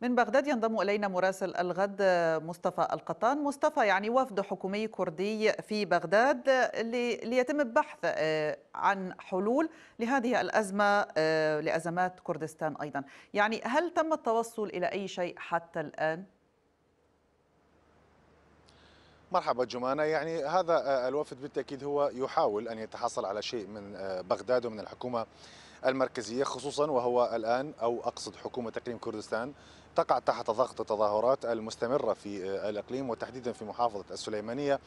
من بغداد ينضم إلينا مراسل الغد مصطفى القطان مصطفى يعني وفد حكومي كردي في بغداد ليتم البحث آه، عن حلول لهذه الأزمة آه، لأزمات كردستان أيضا يعني هل تم التوصل إلى أي شيء حتى الآن؟ مرحبا جمانة يعني هذا آه، الوفد بالتأكيد هو يحاول أن يتحصل على شيء من بغداد ومن الحكومة المركزية خصوصا وهو الآن أو أقصد حكومة تقليم كردستان تقع تحت ضغط التظاهرات المستمرة في آه، الإقليم وتحديدا في محافظة السليمانية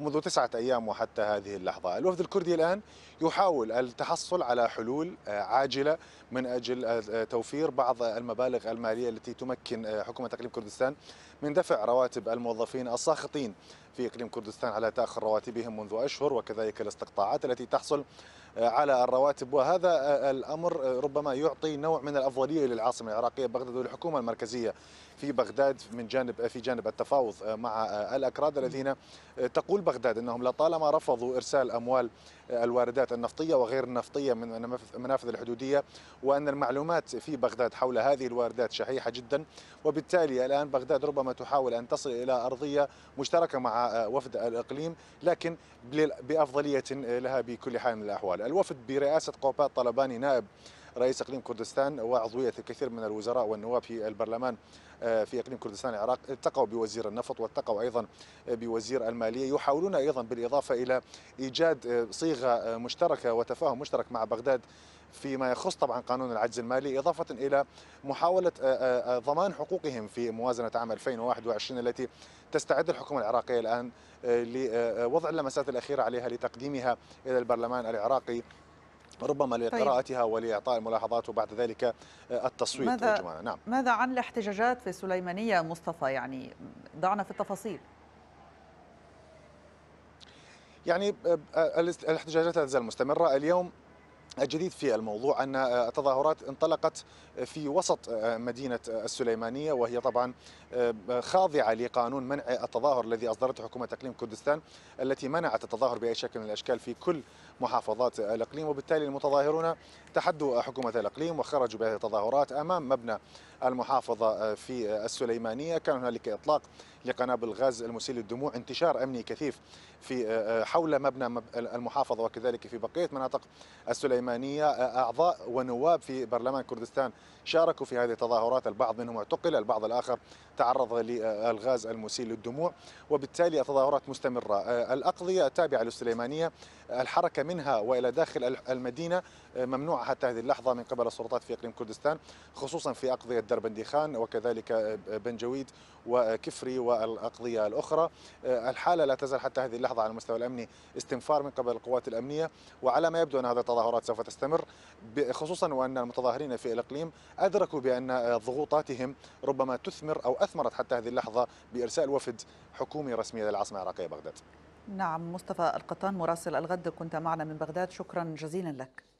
منذ تسعة أيام وحتى هذه اللحظة الوفد الكردي الآن يحاول التحصل على حلول آه، عاجلة من أجل آه، توفير بعض المبالغ المالية التي تمكن حكومة إقليم كردستان من دفع رواتب الموظفين الساخطين في إقليم كردستان على تأخر رواتبهم منذ أشهر وكذلك الاستقطاعات التي تحصل على الرواتب وهذا الأمر ربما يعطي نوع من الأفضلية للعاصمة العراقية بغداد والحكومة المركزية المركزيه في بغداد من جانب في جانب التفاوض آه، مع آه، الاكراد الذين آه، تقول بغداد انهم لطالما رفضوا ارسال اموال الواردات النفطيه وغير النفطيه من المنافذ الحدوديه وان المعلومات في بغداد حول هذه الواردات شحيحه جدا وبالتالي الان بغداد ربما تحاول ان تصل الى ارضيه مشتركه مع وفد الاقليم لكن بافضليه لها بكل حال من الاحوال الوفد برئاسه قوبات طلباني نائب رئيس اقليم كردستان وعضويه الكثير من الوزراء والنواب في البرلمان آه، في اقليم كردستان العراق التقوا بوزير النفط والتقوا ايضا بوزير الماليه يحاولون ايضا بالاضافه الى ايجاد آه، صيغه آه، مشتركه وتفاهم مشترك مع بغداد فيما يخص طبعا قانون العجز المالي إضافة إلى محاولة ضمان حقوقهم في موازنة عام 2021 التي تستعد الحكومة العراقية الآن لوضع اللمسات الأخيرة عليها لتقديمها إلى البرلمان العراقي ربما طيب. لقراءتها ولإعطاء الملاحظات وبعد ذلك آه، التصويت ماذا نعم. ماذا عن الاحتجاجات في سليمانية مصطفى يعني ضعنا في التفاصيل يعني آه، آه، الاحتجاجات لا تزال مستمرة اليوم الجديد في الموضوع أن التظاهرات آه، انطلقت في وسط آه، مدينة آه، السليمانية وهي طبعا خاضعة لقانون منع التظاهر الذي أصدرته حكومة إقليم كردستان التي منعت التظاهر بأي شكل من الأشكال في كل محافظات الإقليم وبالتالي المتظاهرون تحدوا حكومة الإقليم وخرجوا بهذه التظاهرات أمام مبنى المحافظة في السليمانية كان هنالك إطلاق لقنابل غاز المسيل للدموع انتشار أمني كثيف في حول مبنى المحافظة وكذلك في بقية مناطق السليمانية سليمانية أعضاء ونواب في برلمان كردستان شاركوا في هذه التظاهرات البعض منهم اعتقل البعض الآخر تعرض للغاز المسيل للدموع وبالتالي التظاهرات مستمرة الأقضية التابعة للسليمانية الحركة منها وإلى داخل المدينة ممنوعة حتى هذه اللحظة من قبل السلطات في إقليم كردستان خصوصا في أقضية دربنديخان وكذلك بنجويد وكفري والأقضية الأخرى الحالة لا تزال حتى هذه اللحظة على المستوى الأمني استنفار من قبل القوات الأمنية وعلى ما يبدو أن هذه التظاهرات سوف تستمر خصوصا وان المتظاهرين في الاقليم ادركوا بان ضغوطاتهم ربما تثمر او اثمرت حتى هذه اللحظه بارسال وفد حكومي رسمي للعاصمه العراقيه بغداد. نعم مصطفى القطان مراسل الغد كنت معنا من بغداد شكرا جزيلا لك.